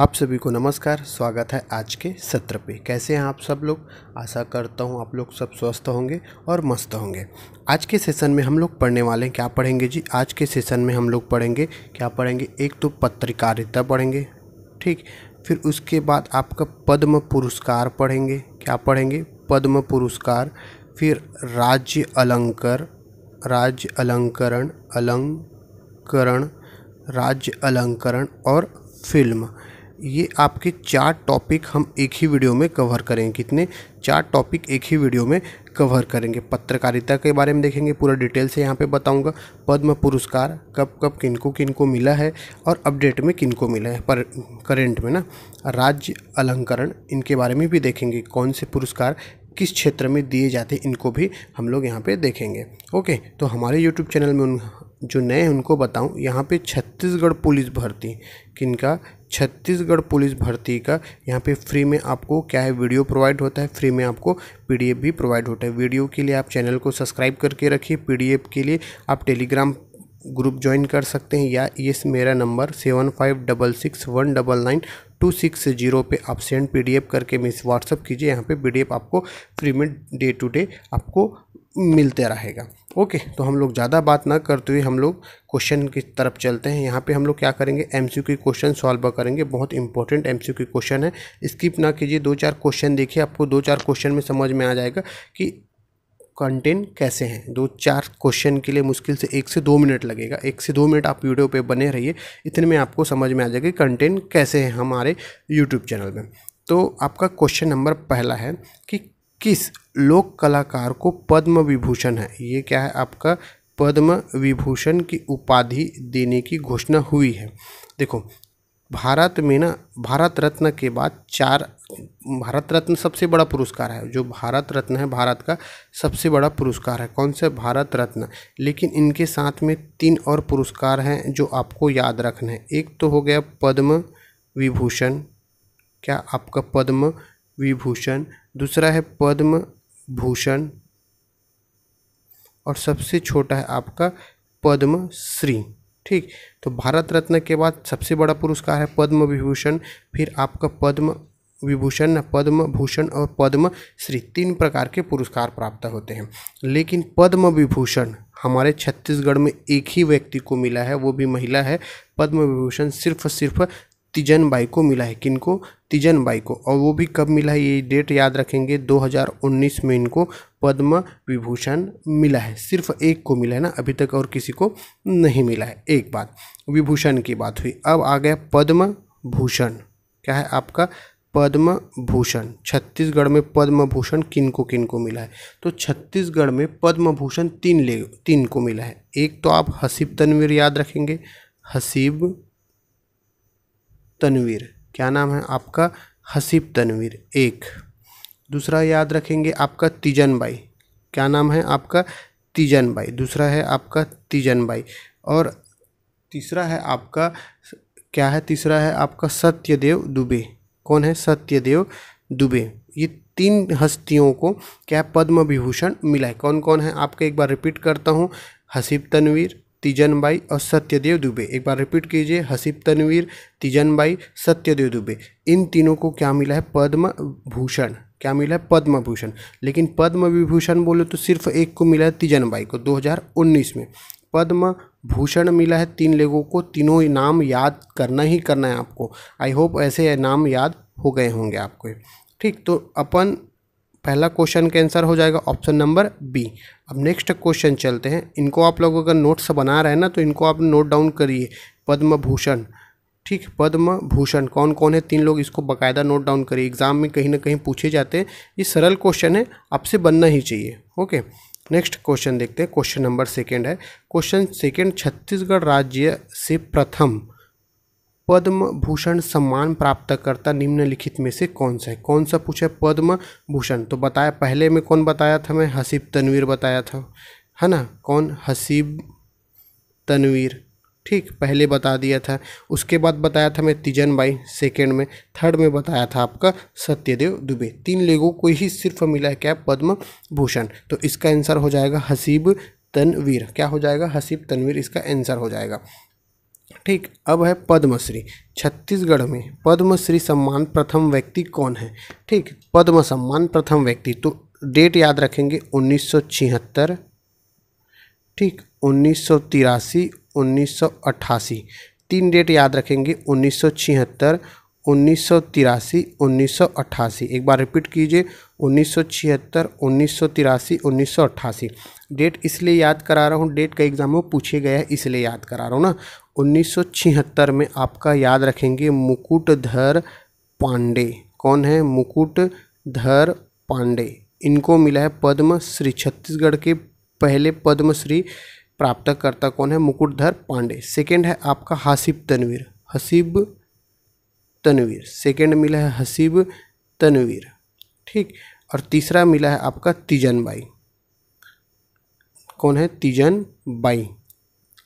आप सभी को नमस्कार स्वागत है आज के सत्र पे कैसे हैं आप सब लोग आशा करता हूँ आप लोग सब स्वस्थ होंगे और मस्त होंगे आज के सेशन में हम लोग पढ़ने वाले हैं क्या पढ़ेंगे जी आज के सेशन में हम लोग पढ़ेंगे क्या पढ़ेंगे एक तो पत्रकारिता पढ़ेंगे ठीक फिर उसके बाद आपका पद्म पुरस्कार पढ़ेंगे क्या पढ़ेंगे पद्म पुरस्कार फिर राज्य अलंकर राज्य अलंकरण अलंकरण राज्य अलंकरण और फिल्म ये आपके चार टॉपिक हम एक ही वीडियो में कवर करेंगे कितने चार टॉपिक एक ही वीडियो में कवर करेंगे पत्रकारिता के बारे में देखेंगे पूरा डिटेल से यहाँ पे बताऊँगा पद्म पुरस्कार कब कब किनको किनको मिला है और अपडेट में किनको मिला है पर करेंट में ना राज्य अलंकरण इनके बारे में भी देखेंगे कौन से पुरस्कार किस क्षेत्र में दिए जाते हैं इनको भी हम लोग यहाँ पे देखेंगे ओके तो हमारे यूट्यूब चैनल में उन जो नए हैं उनको बताऊँ यहाँ पे छत्तीसगढ़ पुलिस भर्ती किनका छत्तीसगढ़ पुलिस भर्ती का यहाँ पे फ्री में आपको क्या है वीडियो प्रोवाइड होता है फ्री में आपको पीडीएफ भी प्रोवाइड होता है वीडियो के लिए आप चैनल को सब्सक्राइब करके रखिए पीडीएफ के लिए आप टेलीग्राम ग्रुप ज्वाइन कर सकते हैं या ये मेरा number seven five double six one double nine two six zero पर आप सेंड एफ करके मिस व्हाट्सअप कीजिए यहाँ पे एफ आपको फ्री में डे टू डे आपको मिलते रहेगा ओके तो हम लोग ज़्यादा बात ना करते हुए हम लोग क्वेश्चन की तरफ चलते हैं यहाँ पे हम लोग क्या करेंगे एम सी के क्वेश्चन सॉल्व करेंगे बहुत इंपॉर्टेंट एम सी के क्वेश्चन है स्किप ना कीजिए दो चार क्वेश्चन देखिए आपको दो चार क्वेश्चन में समझ में आ जाएगा कि कंटेंट कैसे हैं दो चार क्वेश्चन के लिए मुश्किल से एक से दो मिनट लगेगा एक से दो मिनट आप वीडियो पर बने रहिए इतने में आपको समझ में आ जाएगा कंटेंट कैसे हैं हमारे यूट्यूब चैनल में तो आपका क्वेश्चन नंबर पहला है कि किस लोक कलाकार को पद्म विभूषण है ये क्या है आपका पद्म विभूषण की उपाधि देने की घोषणा हुई है देखो भारत में ना भारत रत्न के बाद चार भारत रत्न सबसे बड़ा पुरस्कार है जो भारत रत्न है भारत का सबसे बड़ा पुरस्कार है कौन सा भारत रत्न लेकिन इनके साथ में तीन और पुरस्कार हैं जो आपको याद रखना है एक तो हो गया पद्म विभूषण क्या आपका पद्म विभूषण दूसरा है पद्म भूषण और सबसे छोटा है आपका पद्मश्री ठीक तो भारत रत्न के बाद सबसे बड़ा पुरस्कार है पद्म विभूषण फिर आपका पद्म विभूषण पद्म भूषण और पद्म श्री तीन प्रकार के पुरस्कार प्राप्त होते हैं लेकिन पद्म विभूषण हमारे छत्तीसगढ़ में एक ही व्यक्ति को मिला है वो भी महिला है पद्म विभूषण सिर्फ सिर्फ तिजन बाई को मिला है किनको तिजन बाई को और वो भी कब मिला है ये डेट याद रखेंगे 2019 में इनको पद्म विभूषण मिला है सिर्फ एक को मिला है ना अभी तक और किसी को नहीं मिला है एक बात विभूषण की बात हुई अब आ गया पद्म भूषण क्या है आपका पद्म भूषण छत्तीसगढ़ में पद्म भूषण किनको किनको मिला है तो छत्तीसगढ़ में पद्म भूषण तीन ले तीन को मिला है एक तो आप हसीब तनवीर याद रखेंगे हसीब तनवीर क्या नाम है आपका हसीब तनवीर एक दूसरा याद रखेंगे आपका तीजन बाई क्या नाम है आपका तीजन बाई दूसरा है आपका तीजन बाई और तीसरा है आपका क्या है तीसरा है आपका सत्यदेव दुबे कौन है सत्यदेव दुबे ये तीन हस्तियों को क्या पद्म विभूषण मिला है कौन कौन है आपके एक बार रिपीट करता हूँ हसीब तनवीर तिजन बाई और सत्यदेव दुबे एक बार रिपीट कीजिए हसीब तनवीर तिजन बाई सत्यदेव दुबे इन तीनों को क्या मिला है पद्म भूषण क्या मिला है पद्म भूषण लेकिन पद्म विभूषण बोले तो सिर्फ एक को मिला है तिजन बाई को 2019 में पद्म भूषण मिला है तीन लोगों को तीनों नाम याद करना ही करना है आपको आई होप ऐसे नाम याद हो गए होंगे आपको ठीक तो अपन पहला क्वेश्चन का आंसर हो जाएगा ऑप्शन नंबर बी अब नेक्स्ट क्वेश्चन चलते हैं इनको आप लोग अगर नोट्स बना रहे हैं ना तो इनको आप नोट डाउन करिए पद्म भूषण ठीक पद्म भूषण कौन कौन है तीन लोग इसको बकायदा नोट डाउन करिए एग्जाम में कहीं ना कहीं पूछे जाते हैं ये सरल क्वेश्चन है आपसे बनना ही चाहिए ओके नेक्स्ट क्वेश्चन देखते हैं क्वेश्चन नंबर सेकेंड है क्वेश्चन सेकेंड छत्तीसगढ़ राज्य से प्रथम पद्म भूषण सम्मान प्राप्तकर्ता निम्नलिखित में से कौन सा है कौन सा पूछे पद्म भूषण तो बताया पहले में कौन बताया था मैं हसीब तनवीर बताया था है ना कौन हसीब तनवीर ठीक पहले बता दिया था उसके बाद बताया था मैं तिजन बाई सेकेंड में थर्ड में बताया था आपका सत्यदेव दुबे तीन लोगों को ही सिर्फ मिला क्या पद्म भूषण तो इसका आंसर हो जाएगा हसीब तनवीर क्या हो जाएगा हसीब तनवीर इसका आंसर हो जाएगा ठीक अब है पद्मश्री छत्तीसगढ़ में पद्मश्री सम्मान प्रथम व्यक्ति कौन है ठीक पद्म सम्मान प्रथम व्यक्ति तो डेट याद रखेंगे उन्नीस ठीक उन्नीस सौ तिरासी उन्नीस सौ अट्ठासी तीन डेट याद रखेंगे उन्नीस सौ छिहत्तर उन्नीस सौ तिरासी उन्नीस सौ अट्ठासी एक बार रिपीट कीजिए उन्नीस सौ छिहत्तर उन्नीस सौ तिरासी उन्नीस सौ अट्ठासी डेट इसलिए याद करा रहा हूँ डेट का एग्ज़ाम में पूछे गए हैं इसलिए याद करा रहा हूँ ना उन्नीस सौ छिहत्तर में आपका याद रखेंगे मुकुटधर पांडे कौन है मुकुटधर पांडे इनको मिला है पद्मश्री छत्तीसगढ़ के पहले पद्मश्री प्राप्तकर्ता कौन है मुकुटधर पांडे सेकंड है आपका हसीब तनवीर हसीब तनवीर सेकंड मिला है हसीब तनवीर ठीक और तीसरा मिला है आपका तीजन बाई कौन है तीजन बाई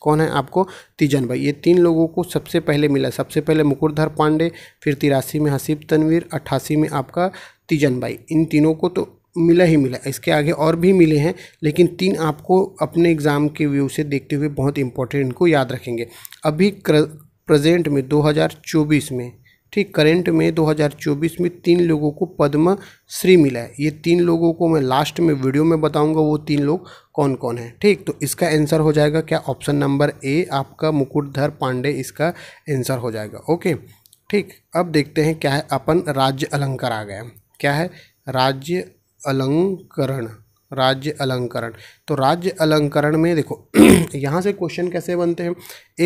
कौन है आपको तीजन भाई ये तीन लोगों को सबसे पहले मिला सबसे पहले मुकुरधर पांडे फिर तिरासी में हसीब तनवीर अट्ठासी में आपका तीजन भाई इन तीनों को तो मिला ही मिला इसके आगे और भी मिले हैं लेकिन तीन आपको अपने एग्ज़ाम के व्यू से देखते हुए बहुत इंपॉर्टेंट इनको याद रखेंगे अभी प्रेजेंट में 2024 में ठीक करेंट में 2024 में तीन लोगों को पद्म श्री मिला है ये तीन लोगों को मैं लास्ट में वीडियो में बताऊंगा वो तीन लोग कौन कौन है ठीक तो इसका आंसर हो जाएगा क्या ऑप्शन नंबर ए आपका मुकुटधर पांडे इसका आंसर हो जाएगा ओके ठीक अब देखते हैं क्या है अपन राज्य अलंकार आ गया क्या है राज्य अलंकरण राज्य अलंकरण तो राज्य अलंकरण में देखो यहाँ से क्वेश्चन कैसे बनते हैं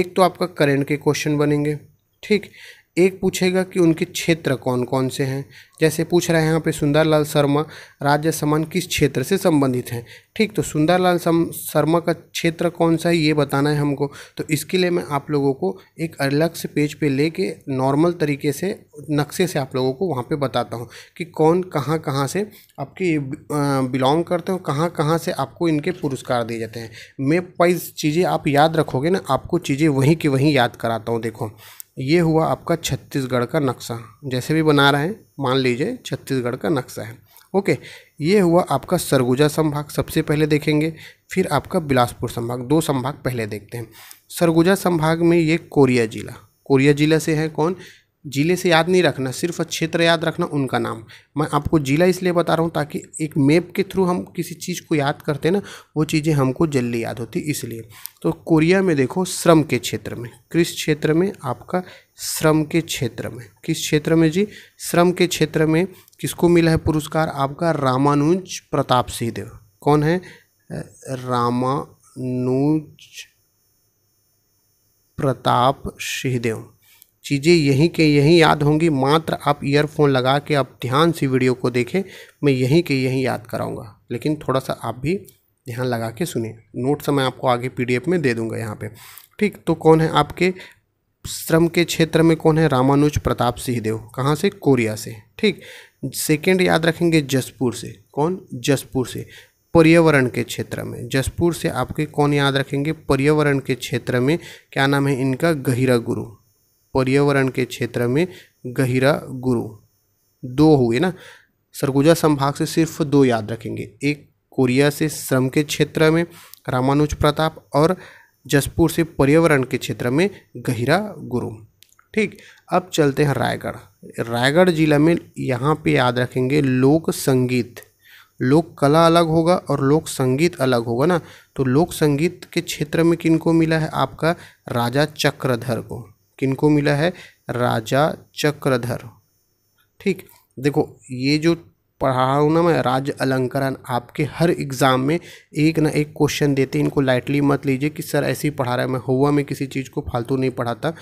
एक तो आपका करेंट के क्वेश्चन बनेंगे ठीक एक पूछेगा कि उनके क्षेत्र कौन कौन से हैं जैसे पूछ रहे हैं यहाँ पे सुंदरलाल शर्मा राज्य समान किस क्षेत्र से संबंधित हैं ठीक तो सुंदरलाल शर्मा का क्षेत्र कौन सा है ये बताना है हमको तो इसके लिए मैं आप लोगों को एक अलग से पेज पे लेके नॉर्मल तरीके से नक्शे से आप लोगों को वहाँ पे बताता हूँ कि कौन कहाँ कहाँ से आपके बिलोंग करते हो कहाँ कहाँ से आपको इनके पुरस्कार दिए जाते हैं मैं वाइज चीज़ें आप याद रखोगे ना आपको चीज़ें वहीं की वहीं याद कराता हूँ देखो ये हुआ आपका छत्तीसगढ़ का नक्शा जैसे भी बना रहे हैं मान लीजिए छत्तीसगढ़ का नक्शा है ओके ये हुआ आपका सरगुजा संभाग सबसे पहले देखेंगे फिर आपका बिलासपुर संभाग दो संभाग पहले देखते हैं सरगुजा संभाग में ये कोरिया जिला कोरिया जिला से है कौन ज़िले से याद नहीं रखना सिर्फ क्षेत्र याद रखना उनका नाम मैं आपको ज़िला इसलिए बता रहा हूँ ताकि एक मैप के थ्रू हम किसी चीज़ को याद करते ना वो चीज़ें हमको जल्दी याद होती इसलिए तो कोरिया में देखो श्रम के क्षेत्र में किस क्षेत्र में आपका श्रम के क्षेत्र में किस क्षेत्र में जी श्रम के क्षेत्र में किसको मिला है पुरस्कार आपका रामानुज प्रताप सिंहदेव कौन है रामानुज प्रताप सिंहदेव चीज़ें यहीं के यहीं याद होंगी मात्र आप ईयरफोन लगा के आप ध्यान से वीडियो को देखें मैं यहीं के यहीं याद कराऊंगा लेकिन थोड़ा सा आप भी ध्यान लगा के सुने नोट मैं आपको आगे पीडीएफ में दे दूंगा यहाँ पे ठीक तो कौन है आपके श्रम के क्षेत्र में कौन है रामानुज प्रताप सिंहदेव कहाँ से कोरिया से ठीक सेकेंड याद रखेंगे जसपुर से कौन जसपुर से पर्यावरण के क्षेत्र में जसपुर से आपके कौन याद रखेंगे पर्यावरण के क्षेत्र में क्या नाम है इनका गहिरा गुरु पर्यावरण के क्षेत्र में गहिरा गुरु दो हुए ना सरगुजा संभाग से सिर्फ दो याद रखेंगे एक कोरिया से श्रम के क्षेत्र में रामानुज प्रताप और जसपुर से पर्यावरण के क्षेत्र में गहिरा गुरु ठीक अब चलते हैं रायगढ़ रायगढ़ जिला में यहाँ पे याद रखेंगे लोक संगीत लोक कला अलग होगा और लोक संगीत अलग होगा ना तो लोक संगीत के क्षेत्र में किनको मिला है आपका राजा चक्रधर को किनको मिला है राजा चक्रधर ठीक देखो ये जो पढ़ा रहा हूँ ना मैं राज अलंकरण आपके हर एग्ज़ाम में एक ना एक क्वेश्चन देते इनको लाइटली मत लीजिए कि सर ऐसे ही पढ़ा रहा है मैं हुआ मैं किसी चीज़ को फालतू नहीं पढ़ाता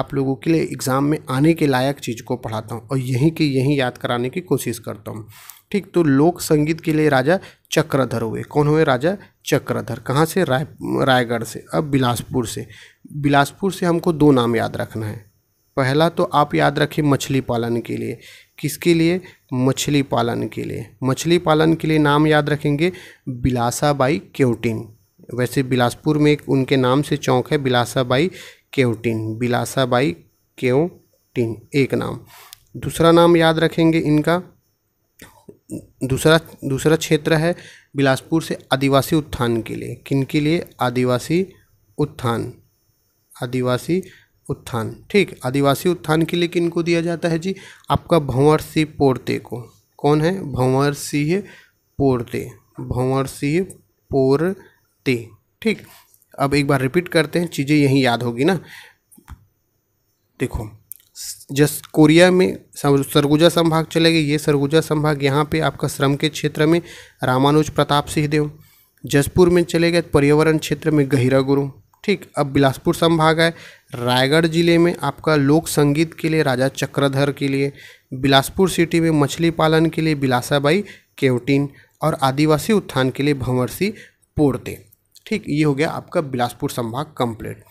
आप लोगों के लिए एग्ज़ाम में आने के लायक चीज़ को पढ़ाता हूँ और यहीं के यहीं याद कराने की कोशिश करता हूँ ठीक तो लोक संगीत के लिए राजा चक्रधर हुए कौन हुए राजा चक्रधर कहाँ से राय रायगढ़ से अब बिलासपुर से बिलासपुर से हमको दो नाम याद रखना है पहला तो आप याद रखें मछली पालन के लिए किसके लिए मछली पालन के लिए मछली पालन के लिए नाम याद रखेंगे बिलासाबाई केवटिन वैसे बिलासपुर में एक उनके नाम से चौक है बिलासाबाई केवटिन बिलासाबाई केवटिन एक नाम दूसरा नाम याद रखेंगे इनका दूसरा दूसरा क्षेत्र है बिलासपुर से आदिवासी उत्थान के लिए किन के लिए आदिवासी उत्थान आदिवासी उत्थान ठीक आदिवासी उत्थान के लिए किन को दिया जाता है जी आपका भंवर सिंह पोरते को कौन है भंवर सिंह पोरते भंवर सिंह पोरते ठीक अब एक बार रिपीट करते हैं चीज़ें यहीं याद होगी ना देखो जस कोरिया में सरगुजा संभाग चले गए ये सरगुजा संभाग यहाँ पे आपका श्रम के क्षेत्र में रामानुज प्रताप सिंहदेव जसपुर में चले गए पर्यावरण क्षेत्र में गहिरा गुरु ठीक अब बिलासपुर संभाग है रायगढ़ जिले में आपका लोक संगीत के लिए राजा चक्रधर के लिए बिलासपुर सिटी में मछली पालन के लिए बिलासाबाई केवटीन और आदिवासी उत्थान के लिए भंवर सिंह पोड़ते ठीक ये हो गया आपका बिलासपुर संभाग कंप्लीट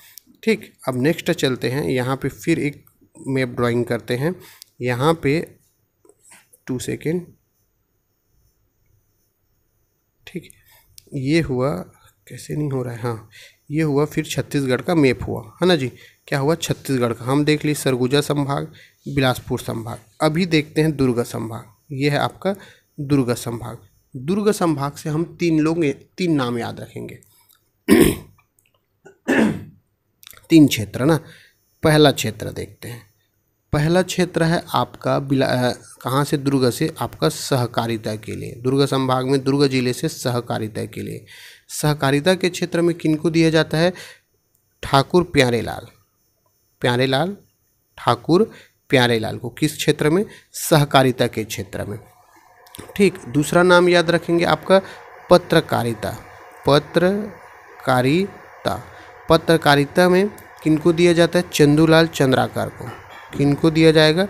ठीक अब नेक्स्ट चलते हैं यहाँ पे फिर एक मैप ड्राइंग करते हैं यहाँ पे टू सेकेंड ठीक ये हुआ कैसे नहीं हो रहा है हाँ ये हुआ फिर छत्तीसगढ़ का मैप हुआ है ना जी क्या हुआ छत्तीसगढ़ का हम देख लिए सरगुजा संभाग बिलासपुर संभाग अभी देखते हैं दुर्गा संभाग ये है आपका दुर्गा संभाग दुर्गा संभाग से हम तीन लोग तीन नाम याद रखेंगे तीन क्षेत्र ना पहला क्षेत्र देखते हैं पहला क्षेत्र है आपका बिला कहाँ से दुर्ग से आपका सहकारिता के लिए दुर्ग संभाग में दुर्ग जिले से सहकारिता के लिए सहकारिता के क्षेत्र में किनको दिया जाता है ठाकुर प्यारेलाल प्यारेलाल ठाकुर प्यारेलाल को किस क्षेत्र में सहकारिता के क्षेत्र में ठीक दूसरा नाम याद रखेंगे आपका पत्रकारिता पत्रकारिता पत्रकारिता में किनको दिया जाता है चंदूलाल चंद्राकर को किनको दिया जाएगा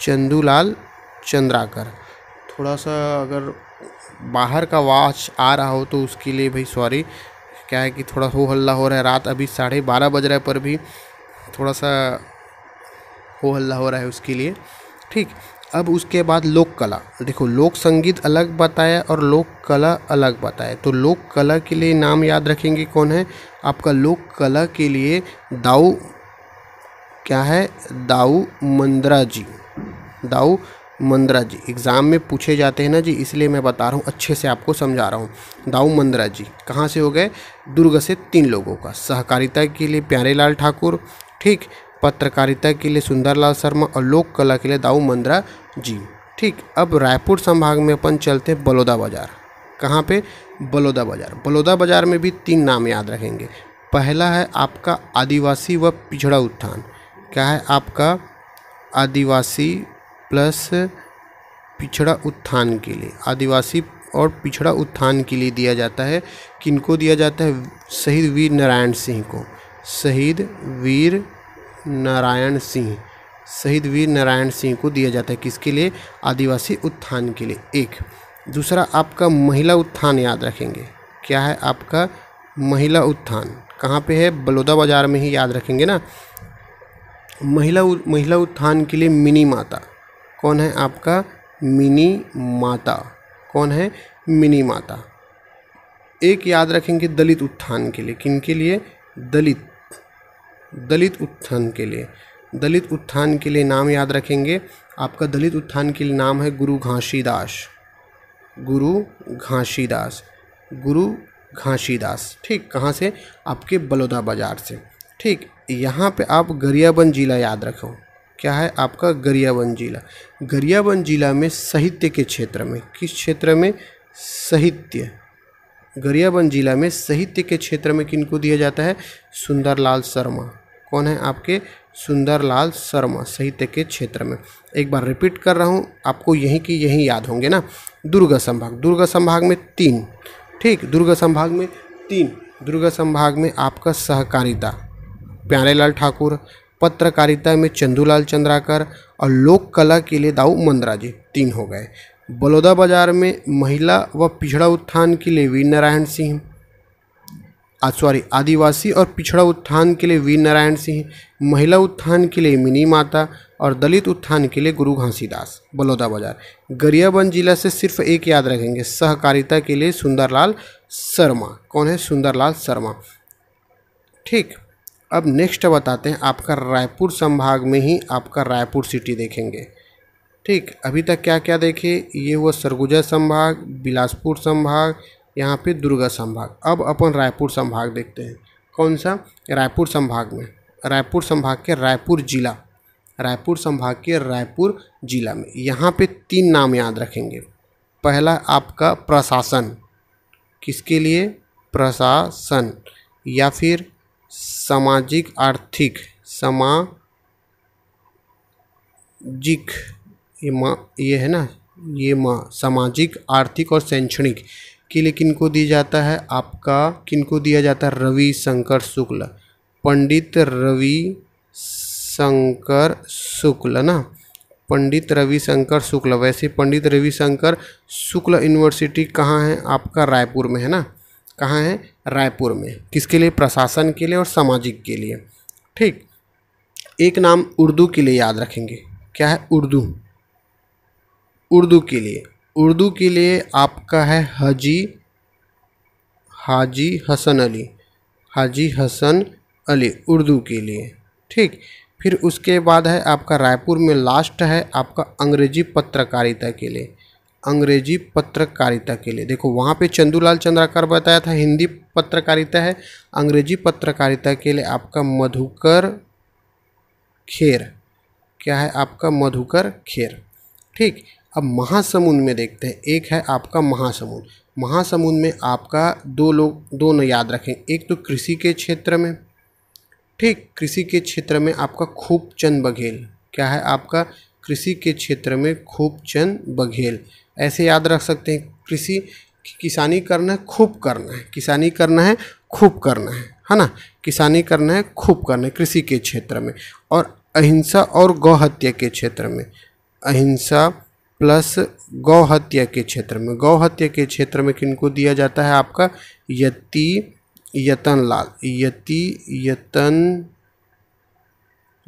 चंदूलाल चंद्राकर थोड़ा सा अगर बाहर का वाच आ रहा हो तो उसके लिए भाई सॉरी क्या है कि थोड़ा हो हल्ला हो रहा है रात अभी साढ़े बारह बज रहा है पर भी थोड़ा सा हो हल्ला हो रहा है उसके लिए ठीक अब उसके बाद लोक कला देखो लोक संगीत अलग बताया और लोक कला अलग बताया तो लोक कला के लिए नाम याद रखेंगे कौन है आपका लोक कला के लिए दाऊ क्या है दाऊ मंदरा जी दाऊ मंदरा जी एग्ज़ाम में पूछे जाते हैं ना जी इसलिए मैं बता रहा हूँ अच्छे से आपको समझा रहा हूँ दाऊ मंदरा जी कहाँ से हो गए दुर्ग से तीन लोगों का सहकारिता के लिए प्यारेलाल ठाकुर ठीक पत्रकारिता के लिए सुंदरलाल शर्मा और लोक कला के लिए दाऊ मंदरा जी ठीक अब रायपुर संभाग में अपन चलते हैं बलौदा बाज़ार कहाँ पे बलौदा बाज़ार बलौदा बाज़ार में भी तीन नाम याद रखेंगे पहला है आपका आदिवासी व पिछड़ा उत्थान क्या है आपका आदिवासी प्लस पिछड़ा उत्थान के लिए आदिवासी और पिछड़ा उत्थान के लिए दिया जाता है किनको दिया जाता है शहीद वीर नारायण सिंह को शहीद वीर नारायण सिंह शहीद वीर नारायण सिंह को दिया जाता है किसके लिए आदिवासी उत्थान के लिए एक दूसरा आपका महिला उत्थान याद रखेंगे क्या है आपका महिला उत्थान कहाँ पे है बलौदा बाज़ार में ही याद रखेंगे ना महिला महिला उत्थान के लिए मिनी माता कौन है आपका मिनी माता कौन है मिनी माता एक याद रखेंगे दलित उत्थान के लिए किन के लिए दलित दलित उत्थान के लिए दलित उत्थान के लिए नाम याद रखेंगे आपका दलित उत्थान के लिए नाम है गुरु घासीदास गुरु घासीदास गुरु घासीदास ठीक कहाँ से आपके बलौदा बाज़ार से ठीक यहाँ पे आप गरियाबंद ज़िला याद रखो क्या है आपका गरियाबंद ज़िला गरियाबंद ज़िला में साहित्य के क्षेत्र में किस क्षेत्र में साहित्य गरियाबंद ज़िला में साहित्य के क्षेत्र में किनको दिया जाता है सुंदरलाल शर्मा कौन है आपके सुंदरलाल शर्मा साहित्य के क्षेत्र में एक बार रिपीट कर रहा हूँ आपको यहीं की यहीं याद होंगे ना दुर्गा संभाग दुर्गा संभाग में तीन ठीक दुर्गा संभाग में तीन दुर्गा संभाग में आपका सहकारिता प्यारेलाल ठाकुर पत्रकारिता में चंदूलाल चंद्राकर और लोक कला के लिए दाऊ मंदरा जी तीन हो गए बलौदा बाजार में महिला व पिछड़ा उत्थान के लिए वीर नारायण सिंह सॉरी आदिवासी और पिछड़ा उत्थान के लिए वीर नारायण सिंह महिला उत्थान के लिए मिनी माता और दलित उत्थान के लिए गुरु घासीदास बलौदा बाजार गरियाबंद जिला से सिर्फ एक याद रखेंगे सहकारिता के लिए सुंदरलाल शर्मा कौन है सुंदरलाल शर्मा ठीक अब नेक्स्ट बताते हैं आपका रायपुर संभाग में ही आपका रायपुर सिटी देखेंगे ठीक अभी तक क्या क्या देखे ये हुआ सरगुजा संभाग बिलासपुर संभाग यहाँ पे दुर्गा संभाग अब अपन रायपुर संभाग देखते हैं कौन सा रायपुर संभाग में रायपुर संभाग के रायपुर जिला रायपुर संभाग के रायपुर जिला में यहाँ पे तीन नाम याद रखेंगे पहला आपका प्रशासन किसके लिए प्रशासन या फिर सामाजिक आर्थिक सामाजिक ये माँ ये है ना ये माँ सामाजिक आर्थिक और शैक्षणिक के लिए किनको दिया जाता है आपका किनको दिया जाता है रवि शंकर शुक्ल पंडित रवि शंकर शुक्ल ना पंडित रविशंकर शुक्ल वैसे पंडित रविशंकर शुक्ल यूनिवर्सिटी कहाँ है आपका रायपुर में है ना कहाँ है रायपुर में किसके लिए प्रशासन के लिए और सामाजिक के लिए ठीक एक नाम उर्दू के लिए याद रखेंगे क्या है उर्दू उर्दू के लिए उर्दू के लिए आपका है हाजी हाजी हसन अली हाजी हसन अली उर्दू के लिए ठीक फिर उसके बाद है आपका रायपुर में लास्ट है आपका अंग्रेजी पत्रकारिता के लिए अंग्रेजी पत्रकारिता के लिए देखो वहाँ पे चंदूलाल चंद्राकर बताया था हिंदी पत्रकारिता है अंग्रेजी पत्रकारिता के लिए आपका मधुकर खेर क्या है आपका मधुकर खेर ठीक अब महासमुंद में देखते हैं एक है आपका महासमुंद महासमुंद में आपका दो लोग दोनों याद रखें एक तो कृषि के क्षेत्र में ठीक कृषि के क्षेत्र में आपका खूबचंद बघेल क्या है आपका कृषि के क्षेत्र में खूबचंद बघेल ऐसे याद रख सकते हैं कृषि किसानी करना है खूब करना है किसानी करना है खूब करना है है ना किसानी करना है खूब करना है कृषि के क्षेत्र में और अहिंसा और गौ हत्या के क्षेत्र में अहिंसा प्लस गौ हत्या के क्षेत्र में गौ हत्या के क्षेत्र में किनको दिया जाता है आपका यति यतन लाल यति यतन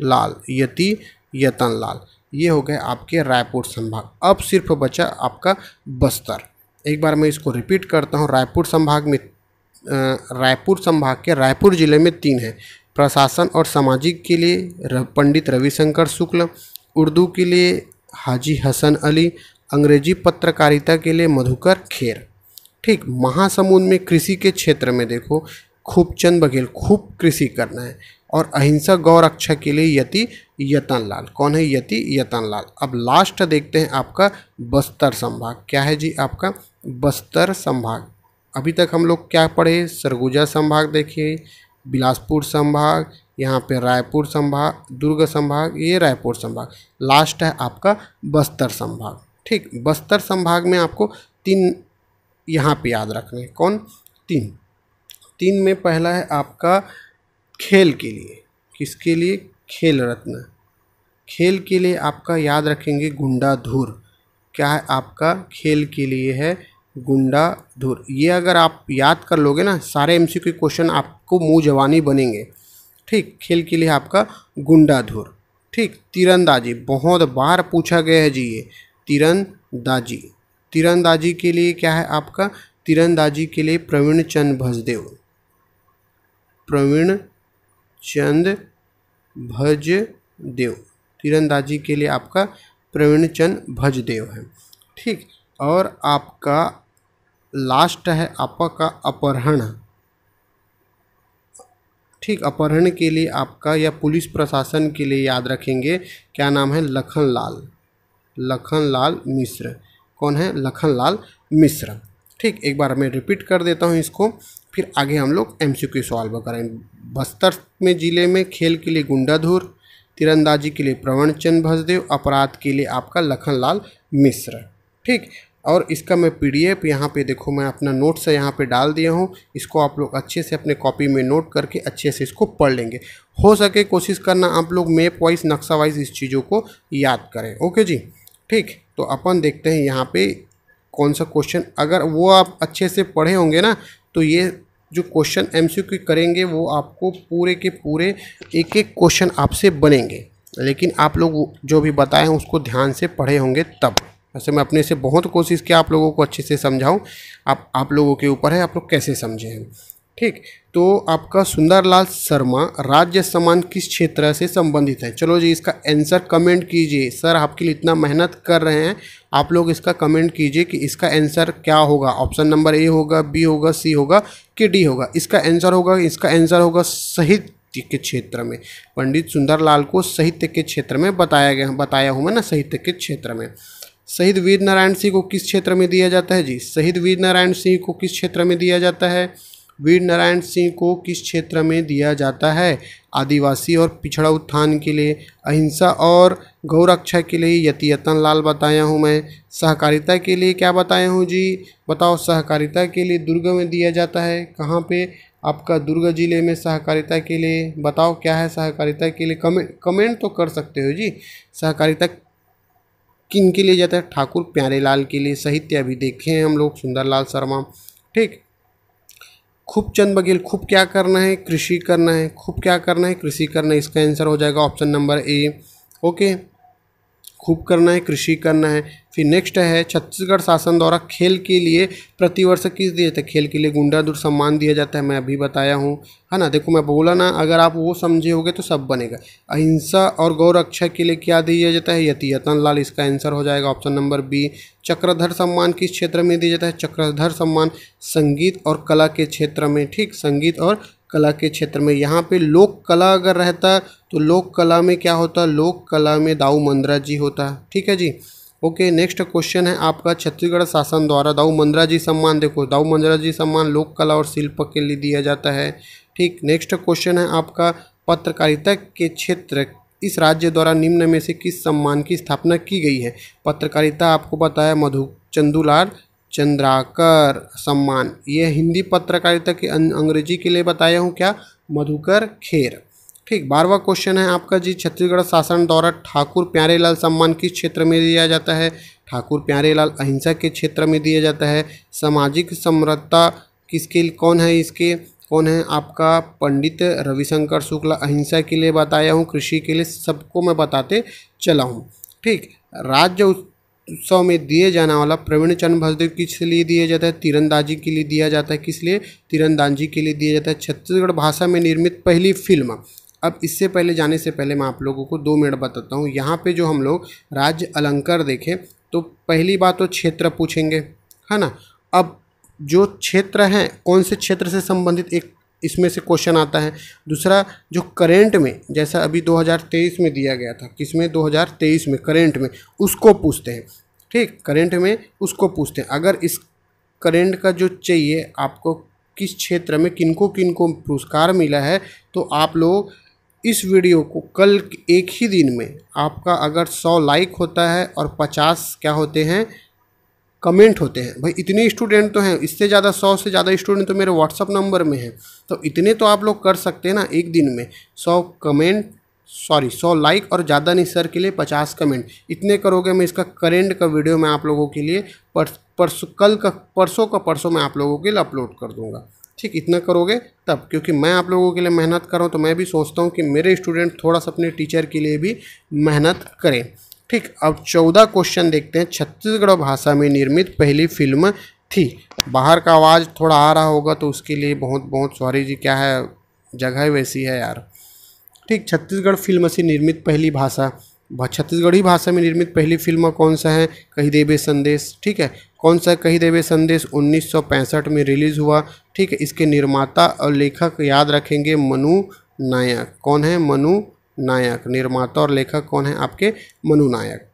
लाल यति यतन लाल ये हो गए आपके रायपुर संभाग अब सिर्फ बचा आपका बस्तर एक बार मैं इसको रिपीट करता हूँ रायपुर संभाग में रायपुर संभाग के रायपुर ज़िले में तीन है प्रशासन और सामाजिक के लिए पंडित रविशंकर शुक्ल उर्दू के लिए हाजी हसन अली अंग्रेजी पत्रकारिता के लिए मधुकर खेर ठीक महासमुंद में कृषि के क्षेत्र में देखो खूब चंद बघेल खूब कृषि करना है और अहिंसा गौरक्षा के लिए यति यतन लाल कौन है यति यतन लाल अब लास्ट देखते हैं आपका बस्तर संभाग क्या है जी आपका बस्तर संभाग अभी तक हम लोग क्या पढ़े सरगुजा संभाग देखिए बिलासपुर संभाग यहाँ पे रायपुर संभाग दुर्ग संभाग ये रायपुर संभाग लास्ट है आपका बस्तर संभाग ठीक बस्तर संभाग में आपको तीन यहाँ पे याद रखने हैं कौन तीन तीन में पहला है आपका खेल के लिए किसके लिए खेल रत्न खेल के लिए आपका याद रखेंगे गुंडा धूर क्या है आपका खेल के लिए है गुंडा धूर ये अगर आप याद कर लोगे ना सारे एम के क्वेश्चन आपको मुँह जवानी बनेंगे ठीक खेल के लिए आपका गुंडा धूर ठीक तीरंदाजी बहुत बार पूछा गया है जी ये तीरंदाजी तीरंदाजी के लिए क्या है आपका तीरंदाजी के लिए प्रवीण चंद भसदेव प्रवीण चंद भज देव तीरंदाजी के लिए आपका प्रवीण चंद भजदेव है ठीक और आपका लास्ट है आपका अपहरण ठीक अपहरण के लिए आपका या पुलिस प्रशासन के लिए याद रखेंगे क्या नाम है लखन लाल लखन लाल मिश्र कौन है लखन लाल मिश्र ठीक एक बार मैं रिपीट कर देता हूँ इसको फिर आगे हम लोग एम सी क्यू सॉल्व करें बस्तर में ज़िले में खेल के लिए गुंडाधुर तीरंदाजी के लिए प्रवण चंद भसदेव अपराध के लिए आपका लखन लाल मिश्र ठीक और इसका मैं पीडीएफ यहाँ पर देखो मैं अपना नोट्स यहाँ पे डाल दिया हूँ इसको आप लोग अच्छे से अपने कॉपी में नोट करके अच्छे से इसको पढ़ लेंगे हो सके कोशिश करना आप लोग मैप वाइज नक्शा वाइज इस चीज़ों को याद करें ओके जी ठीक तो अपन देखते हैं यहाँ पे कौन सा क्वेश्चन अगर वो आप अच्छे से पढ़े होंगे ना तो ये जो क्वेश्चन एम सी करेंगे वो आपको पूरे के पूरे एक एक क्वेश्चन आपसे बनेंगे लेकिन आप लोग जो भी बताएं उसको ध्यान से पढ़े होंगे तब वैसे मैं अपने से बहुत कोशिश किया आप लोगों को अच्छे से समझाऊं आप आप लोगों के ऊपर है आप लोग कैसे समझें ठीक तो आपका सुंदरलाल शर्मा राज्य सम्मान किस क्षेत्र से संबंधित है चलो जी इसका आंसर कमेंट कीजिए सर आपके लिए इतना मेहनत कर रहे हैं आप लोग इसका कमेंट कीजिए कि इसका आंसर क्या होगा ऑप्शन नंबर ए होगा बी होगा सी होगा कि डी होगा इसका आंसर होगा इसका आंसर होगा साहित्य के क्षेत्र में पंडित सुंदरलाल को साहित्य के क्षेत्र में बताया गया बताया हूँ मैं ना साहित्य के क्षेत्र में शहीद वीर नारायण सिंह को किस क्षेत्र में दिया जाता है जी शहीद वीर नारायण सिंह को किस क्षेत्र में दिया जाता है वीर नारायण सिंह को किस क्षेत्र में दिया जाता है आदिवासी और पिछड़ा उत्थान के लिए अहिंसा और गौरक्षा के लिए यतियतन लाल बताया हूँ मैं सहकारिता के लिए क्या बताया हूँ जी बताओ सहकारिता के लिए दुर्ग में दिया जाता है कहाँ पे आपका दुर्ग जिले में सहकारिता के लिए बताओ क्या है सहकारिता के लिए कमेंट कमेंट तो कर सकते हो जी सहकारिता किन के लिए जाता है ठाकुर लाल के लिए साहित्य अभी देखे हैं हम लोग सुंदरलाल शर्मा ठीक खूब चंद बघेल खूब क्या करना है कृषि करना है खूब क्या करना है कृषि करना है इसका आंसर हो जाएगा ऑप्शन नंबर ए ओके खूब करना है कृषि करना है फिर नेक्स्ट है छत्तीसगढ़ शासन द्वारा खेल के लिए प्रतिवर्ष किस दिया जाता है खेल के लिए गुंडादुर सम्मान दिया जाता है मैं अभी बताया हूँ है ना देखो मैं बोला ना अगर आप वो समझे होगे तो सब बनेगा अहिंसा और गौरक्षा के लिए क्या दिया जाता है यति यतन लाल इसका आंसर हो जाएगा ऑप्शन नंबर बी चक्रधर सम्मान किस क्षेत्र में दिया जाता है चक्रधर सम्मान संगीत और कला के क्षेत्र में ठीक संगीत और कला के क्षेत्र में यहाँ पे लोक कला अगर रहता तो लोक कला में क्या होता लोक कला में दाऊ मंदरा जी होता ठीक है जी ओके नेक्स्ट क्वेश्चन है आपका छत्तीसगढ़ शासन द्वारा दाऊ मंदरा जी सम्मान देखो दाऊ मंदरा जी सम्मान लोक कला और शिल्प के लिए दिया जाता है ठीक नेक्स्ट क्वेश्चन है आपका पत्रकारिता के क्षेत्र इस राज्य द्वारा निम्न में से किस सम्मान की स्थापना की गई है पत्रकारिता आपको बताया मधु चंदूलाल चंद्राकर सम्मान ये हिंदी पत्रकारिता की अं-, अंग्रेजी के लिए बताया हूँ क्या मधुकर खेर ठीक बारवा क्वेश्चन है आपका जी छत्तीसगढ़ शासन द्वारा ठाकुर प्यारेलाल सम्मान किस क्षेत्र में दिया जाता है ठाकुर प्यारेलाल अहिंसा के क्षेत्र में दिया जाता है सामाजिक समरता किसके कौन है इसके कौन है आपका पंडित रविशंकर शुक्ला अहिंसा के लिए बताया हूँ कृषि के लिए सबको मैं बताते चला हूँ ठीक राज्य उत्सव में दिए जाने वाला प्रवीण चंद भसदेव किस लिए दिया जाता है तीरंदाजी के लिए दिया जाता है किस लिए तीरंदाजी के लिए दिया जाता है छत्तीसगढ़ भाषा में निर्मित पहली फिल्म अब इससे पहले जाने से पहले मैं आप लोगों को दो मिनट बताता हूँ यहाँ पे जो हम लोग राज्य अलंकार देखें तो पहली बात तो क्षेत्र पूछेंगे है ना अब जो क्षेत्र हैं कौन से क्षेत्र से संबंधित एक इसमें से क्वेश्चन आता है दूसरा जो करेंट में जैसा अभी 2023 में दिया गया था किसमें 2023 में करेंट में उसको पूछते हैं ठीक करेंट में उसको पूछते हैं अगर इस करेंट का जो चाहिए आपको किस क्षेत्र में किनको किनको पुरस्कार मिला है तो आप लोग इस वीडियो को कल एक ही दिन में आपका अगर सौ लाइक होता है और पचास क्या होते हैं कमेंट होते हैं भाई इतने स्टूडेंट तो हैं इससे ज़्यादा सौ से ज़्यादा स्टूडेंट तो मेरे व्हाट्सअप नंबर में हैं तो इतने तो आप लोग कर सकते हैं ना एक दिन में सौ कमेंट सॉरी सौ लाइक और ज़्यादा नहीं सर के लिए पचास कमेंट इतने करोगे मैं इसका करेंट का वीडियो मैं आप लोगों के लिए परस परसों कल का परसों का परसों मैं आप लोगों के लिए अपलोड कर दूंगा ठीक इतना करोगे तब क्योंकि मैं आप लोगों के लिए मेहनत कर रहा हूँ तो मैं भी सोचता हूँ कि मेरे स्टूडेंट थोड़ा सा अपने टीचर के लिए भी मेहनत करें ठीक अब चौदह क्वेश्चन देखते हैं छत्तीसगढ़ भाषा में निर्मित पहली फिल्म थी बाहर का आवाज़ थोड़ा आ रहा होगा तो उसके लिए बहुत बहुत सॉरी जी क्या है जगह वैसी है यार ठीक छत्तीसगढ़ फिल्म से निर्मित पहली भाषा छत्तीसगढ़ी भाषा में निर्मित पहली फिल्म कौन सा है कही देवे संदेश ठीक है कौन सा कही देवे संदेश 1965 में रिलीज़ हुआ ठीक है इसके निर्माता और लेखक याद रखेंगे मनु नायक कौन है मनु नायक निर्माता और लेखक कौन है आपके मनु नायक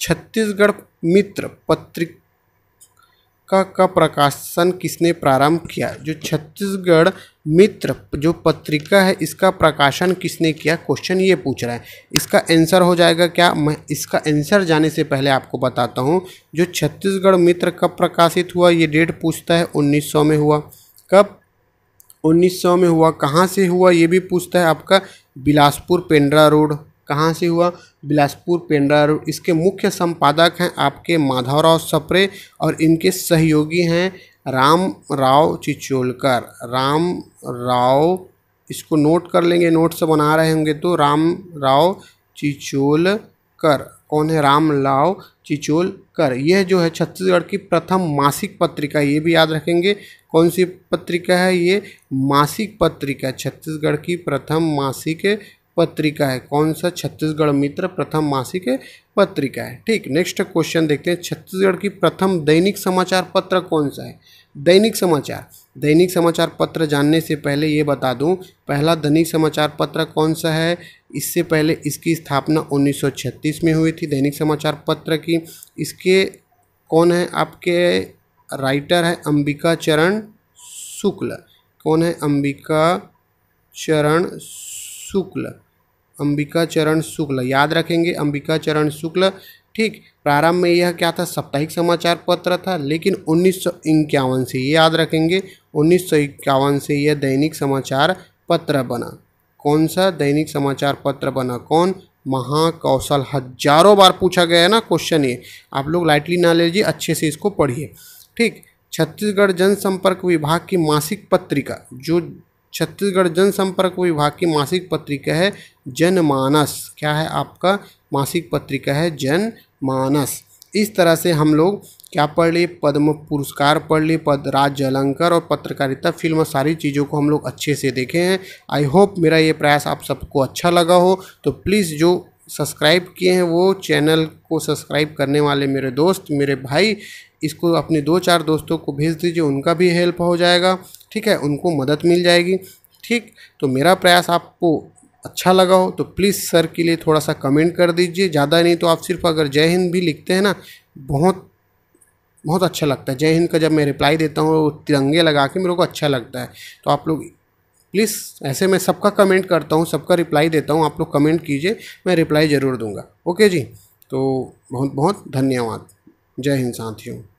छत्तीसगढ़ मित्र पत्रिका का प्रकाशन किसने प्रारंभ किया जो छत्तीसगढ़ मित्र जो पत्रिका है इसका प्रकाशन किसने किया क्वेश्चन ये पूछ रहा है इसका आंसर हो जाएगा क्या मैं इसका आंसर जाने से पहले आपको बताता हूँ जो छत्तीसगढ़ मित्र कब प्रकाशित हुआ ये डेट पूछता है 1900 में हुआ कब 1900 में हुआ कहाँ से हुआ ये भी पूछता है आपका बिलासपुर पेंड्रा रोड कहाँ से हुआ बिलासपुर पेंड्रा रोड इसके मुख्य संपादक हैं आपके माधवराव सप्रे और इनके सहयोगी हैं राम राव चिचोलकर राम राव इसको नोट कर लेंगे नोट से बना रहे होंगे तो राम राव चिचोलकर कौन है राम राव चिचोलकर यह जो है छत्तीसगढ़ की प्रथम मासिक पत्रिका ये भी याद रखेंगे कौन सी पत्रिका है ये मासिक पत्रिका छत्तीसगढ़ की प्रथम मासिक पत्रिका है कौन सा छत्तीसगढ़ मित्र प्रथम मासिक पत्रिका है ठीक नेक्स्ट क्वेश्चन देखते हैं छत्तीसगढ़ की प्रथम दैनिक समाचार पत्र कौन सा है दैनिक समाचार दैनिक समाचार पत्र जानने से पहले ये बता दूं पहला दैनिक समाचार पत्र कौन सा है इससे पहले इसकी स्थापना 1936 में हुई थी दैनिक समाचार पत्र की इसके कौन है आपके राइटर है अंबिका चरण शुक्ल कौन है अंबिका चरण शुक्ल अंबिका चरण शुक्ल याद रखेंगे अंबिका चरण शुक्ल ठीक प्रारंभ में यह क्या था साप्ताहिक समाचार पत्र था लेकिन उन्नीस से ये याद रखेंगे उन्नीस से यह दैनिक समाचार पत्र बना कौन सा दैनिक समाचार पत्र बना कौन महाकौशल हजारों बार पूछा गया है ना क्वेश्चन ये आप लोग लाइटली ना लीजिए अच्छे से इसको पढ़िए ठीक छत्तीसगढ़ जनसंपर्क विभाग की मासिक पत्रिका जो छत्तीसगढ़ जनसंपर्क विभाग की मासिक पत्रिका है जनमानस क्या है आपका मासिक पत्रिका है जनमानस इस तरह से हम लोग क्या पढ़ लिए पद्म पुरस्कार पढ़ लिए पद राज्य अलंकर और पत्रकारिता फिल्म सारी चीज़ों को हम लोग अच्छे से देखे हैं आई होप मेरा ये प्रयास आप सबको अच्छा लगा हो तो प्लीज़ जो सब्सक्राइब किए हैं वो चैनल को सब्सक्राइब करने वाले मेरे दोस्त मेरे भाई इसको अपने दो चार दोस्तों को भेज दीजिए उनका भी हेल्प हो जाएगा ठीक है उनको मदद मिल जाएगी ठीक तो मेरा प्रयास आपको अच्छा लगा हो तो प्लीज़ सर के लिए थोड़ा सा कमेंट कर दीजिए ज़्यादा नहीं तो आप सिर्फ अगर जय हिंद भी लिखते हैं ना बहुत बहुत अच्छा लगता है जय हिंद का जब मैं रिप्लाई देता हूँ तिरंगे लगा के मेरे को अच्छा लगता है तो आप लोग प्लीज़ ऐसे मैं सबका कमेंट करता हूँ सबका रिप्लाई देता हूँ आप लोग कमेंट कीजिए मैं रिप्लाई ज़रूर दूंगा ओके जी तो बहुत बहुत धन्यवाद जय हिंद साथियों